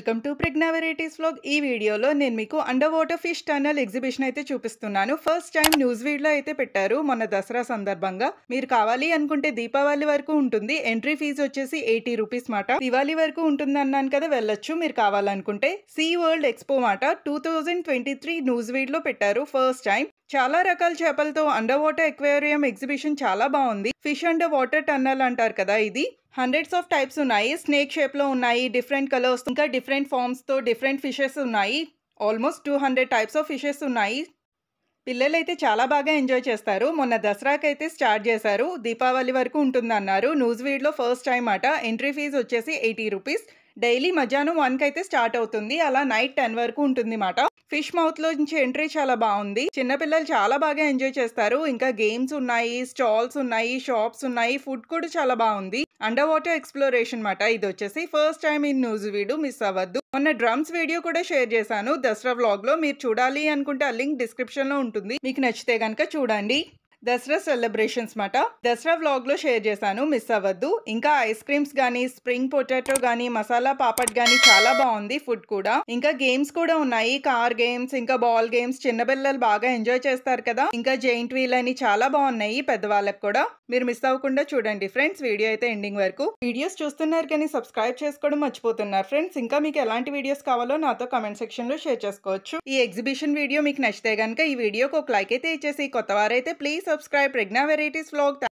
Welcome to Pragna varieties vlog ఈ వీడియోలో నేను మీకు under water fish tunnel exhibition అయితే చూపిస్తున్నాను ఫస్ట్ టైం న్యూస్ వీడ్లో అయితే పెట్టారు మొన్న దసరా సందర్భంగా మీరు కావాలి అనుకుంటే దీపావళి వరకు ఉంటుంది ఎంట్రీ ఫీజు వచ్చేసి ఎయిటీ రూపీస్ మాట దివాళీ వరకు ఉంటుంది అన్నాను కదా వెళ్ళొచ్చు మీరు కావాలనుకుంటే సీ వరల్డ్ ఎక్స్పో మాట two thousand twenty three news వీడ్లో పెట్టారు ఫస్ట్ టైం చాలా రకాల చేపలతో అండర్ వాటర్ ఎక్వేరియం ఎగ్జిబిషన్ చాలా బాగుంది ఫిష్ అండర్ వాటర్ టన్నల్ అంటారు కదా ఇది హండ్రెడ్స్ ఆఫ్ టైప్స్ ఉన్నాయి స్నేక్ షేప్లో ఉన్నాయి డిఫరెంట్ కలర్స్ ఇంకా డిఫరెంట్ ఫామ్స్తో డిఫరెంట్ ఫిషెస్ ఉన్నాయి almost two hundred types of fishes ఉన్నాయి పిల్లలు అయితే చాలా బాగా ఎంజాయ్ చేస్తారు మొన్న దసరాకి అయితే స్టార్ట్ చేశారు దీపావళి వరకు ఉంటుందన్నారు వీడ్లో ఫస్ట్ టైం అట ఎంట్రీ ఫీజు వచ్చేసి ఎయిటీ రూపీస్ డైలీ మధ్యాహ్నం వన్కి అయితే స్టార్ట్ అవుతుంది అలా నైట్ టెన్ వరకు ఉంటుంది మాట ఫిష్ మౌత్లో నుంచి ఎంట్రీ చాలా బాగుంది చిన్నపిల్లలు చాలా బాగా ఎంజాయ్ చేస్తారు ఇంకా గేమ్స్ ఉన్నాయి స్టాల్స్ ఉన్నాయి షాప్స్ ఉన్నాయి ఫుడ్ కూడా చాలా బాగుంది అండర్ వాటర్ ఎక్స్ప్లోరేషన్ మాట ఇది వచ్చేసి first time in news video miss అవ్వద్దు మొన్న డ్రమ్స్ వీడియో కూడా షేర్ చేశాను దసరా లో మీరు చూడాలి అనుకుంటే ఆ లింక్ డిస్క్రిప్షన్ లో ఉంటుంది మీకు నచ్చితే కనుక చూడండి దసరా సెలబ్రేషన్స్ మాట దసరా లో షేర్ చేశాను మిస్ అవ్వద్దు ఇంకా ఐస్ క్రీమ్స్ కానీ స్ప్రింగ్ పొటాటో కానీ మసాలా పాపడ్ కానీ చాలా బాగుంది ఫుడ్ కూడా ఇంకా గేమ్స్ కూడా ఉన్నాయి కార్ గేమ్స్ ఇంకా బాల్ గేమ్స్ చిన్నపిల్లలు బాగా ఎంజాయ్ చేస్తారు కదా ఇంకా జైంట్ వీల్ అని చాలా బాగున్నాయి పెద్దవాళ్ళకి కూడా మీరు మిస్ అవ్వకుండా చూడండి ఫ్రెండ్స్ వీడియో అయితే ఎండింగ్ వరకు వీడియోస్ చూస్తున్నారు కానీ సబ్స్క్రైబ్ చేసుకోవడం మర్చిపోతున్నారు ఫ్రెండ్స్ ఇంకా మీకు ఎలాంటి వీడియోస్ కావాలో నాతో కమెంట్ సెక్షన్ లో షేర్ చేసుకోవచ్చు ఈ ఎగ్జిబిషన్ వీడియో మీకు నచ్చితే గనక ఈ వీడియోకి ఒక లైక్ అయితే ఇచ్చేసి కొత్త వారైతే please subscribe Pregna Varieties vlog.